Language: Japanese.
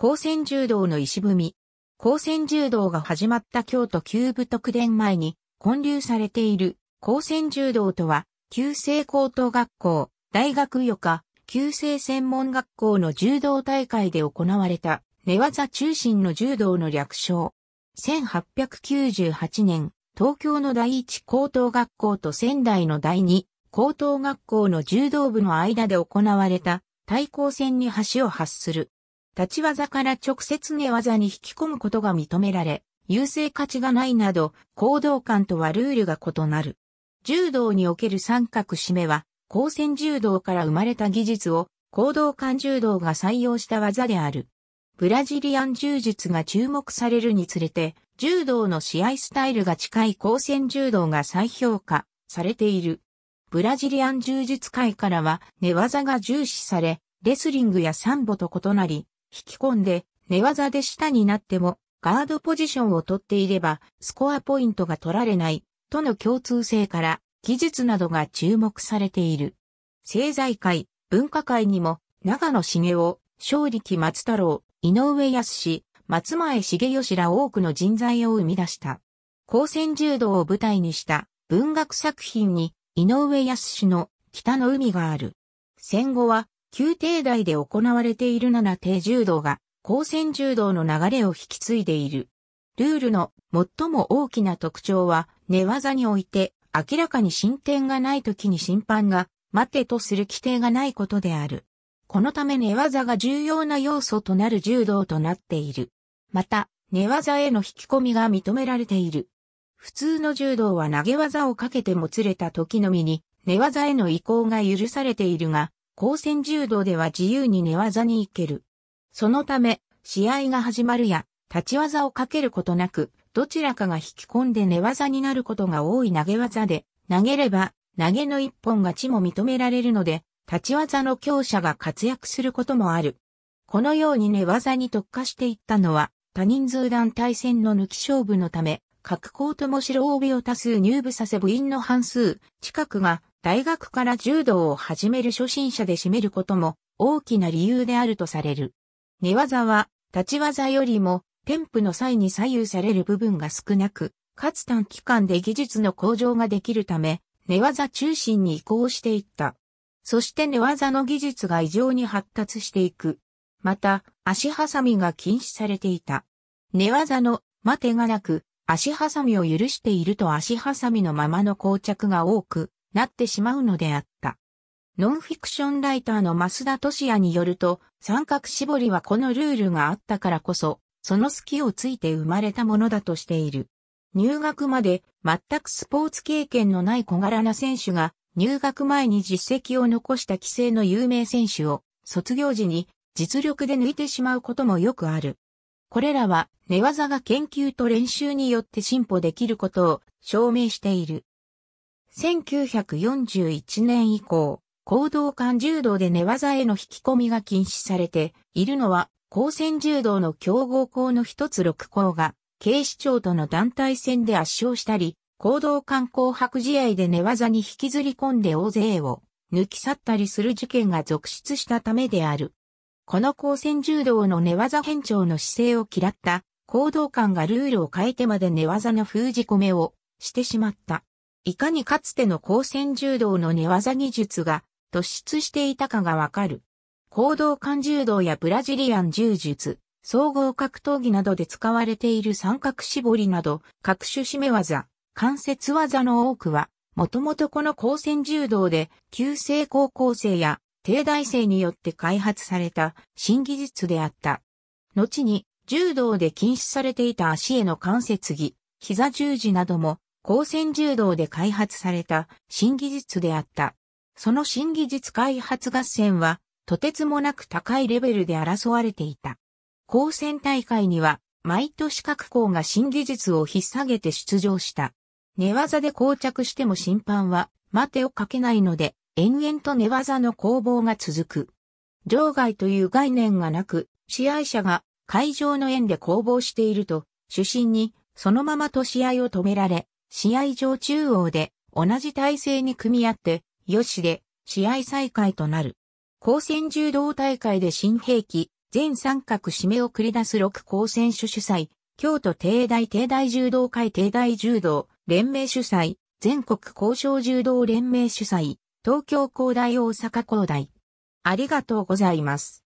高専柔道の石踏み。高専柔道が始まった京都旧部特伝前に建立されている高専柔道とは、旧制高等学校、大学予科、旧制専門学校の柔道大会で行われた寝技中心の柔道の略称。1898年、東京の第一高等学校と仙台の第二高等学校の柔道部の間で行われた対抗戦に橋を発する。立ち技から直接寝技に引き込むことが認められ、優勢価値がないなど、行動感とはルールが異なる。柔道における三角締めは、光線柔道から生まれた技術を、行動感柔道が採用した技である。ブラジリアン柔術が注目されるにつれて、柔道の試合スタイルが近い光線柔道が再評価されている。ブラジリアン柔術界からは寝技が重視され、レスリングやサンボと異なり、引き込んで、寝技で下になっても、ガードポジションを取っていれば、スコアポイントが取られない、との共通性から、技術などが注目されている。政財界、文化界にも、長野茂雄、正力松太郎、井上康松前茂吉ら多くの人材を生み出した。高専柔道を舞台にした文学作品に、井上康の北の海がある。戦後は宮廷大で行われている七手柔道が、高専柔道の流れを引き継いでいる。ルールの最も大きな特徴は、寝技において、明らかに進展がない時に審判が、待てとする規定がないことである。このため寝技が重要な要素となる柔道となっている。また、寝技への引き込みが認められている。普通の柔道は投げ技をかけてもつれた時のみに、寝技への移行が許されているが、高専柔道では自由に寝技に行ける。そのため、試合が始まるや、立ち技をかけることなく、どちらかが引き込んで寝技になることが多い投げ技で、投げれば、投げの一本勝ちも認められるので、立ち技の強者が活躍することもある。このように寝技に特化していったのは、多人数団体戦の抜き勝負のため、各校とも白帯を多数入部させ部員の半数近くが大学から柔道を始める初心者で占めることも大きな理由であるとされる。寝技は、立ち技よりも、添付の際に左右される部分が少なく、かつ短期間で技術の向上ができるため、寝技中心に移行していった。そして寝技の技術が異常に発達していく。また、足挟みが禁止されていた。寝技の待てがなく、足挟みを許していると足挟みのままの膠着が多く、なってしまうのであった。ノンフィクションライターの増田俊也によると、三角絞りはこのルールがあったからこそ、その隙をついて生まれたものだとしている。入学まで全くスポーツ経験のない小柄な選手が、入学前に実績を残した規制の有名選手を、卒業時に実力で抜いてしまうこともよくある。これらは寝技が研究と練習によって進歩できることを証明している。1941年以降、行動間柔道で寝技への引き込みが禁止されているのは、高専柔道の強豪校の一つ六校が、警視庁との団体戦で圧勝したり、行動間紅白試合で寝技に引きずり込んで大勢を抜き去ったりする事件が続出したためである。この高専柔道の寝技変調の姿勢を嫌った、行動間がルールを変えてまで寝技の封じ込めをしてしまった。いかにかつての光線柔道の寝技技術が突出していたかがわかる。行動感柔道やブラジリアン柔術、総合格闘技などで使われている三角絞りなど各種締め技、関節技の多くは、もともとこの光線柔道で、旧制高校生や低大生によって開発された新技術であった。後に、柔道で禁止されていた足への関節技、膝十字なども光線柔道で開発された新技術であった。その新技術開発合戦は、とてつもなく高いレベルで争われていた。光線大会には、毎年各校が新技術を引っ提げて出場した。寝技で膠着しても審判は、待てをかけないので、延々と寝技の攻防が続く。場外という概念がなく、試合者が会場の縁で攻防していると、主審にそのままと試合を止められ、試合場中央で同じ体制に組み合って、よしで試合再開となる。高専柔道大会で新兵器、全三角締めを繰り出す6高専主主催、京都帝大帝大柔道会帝大柔道連盟主催、全国交渉柔道連盟主催、東京高大大阪高大。ありがとうございます。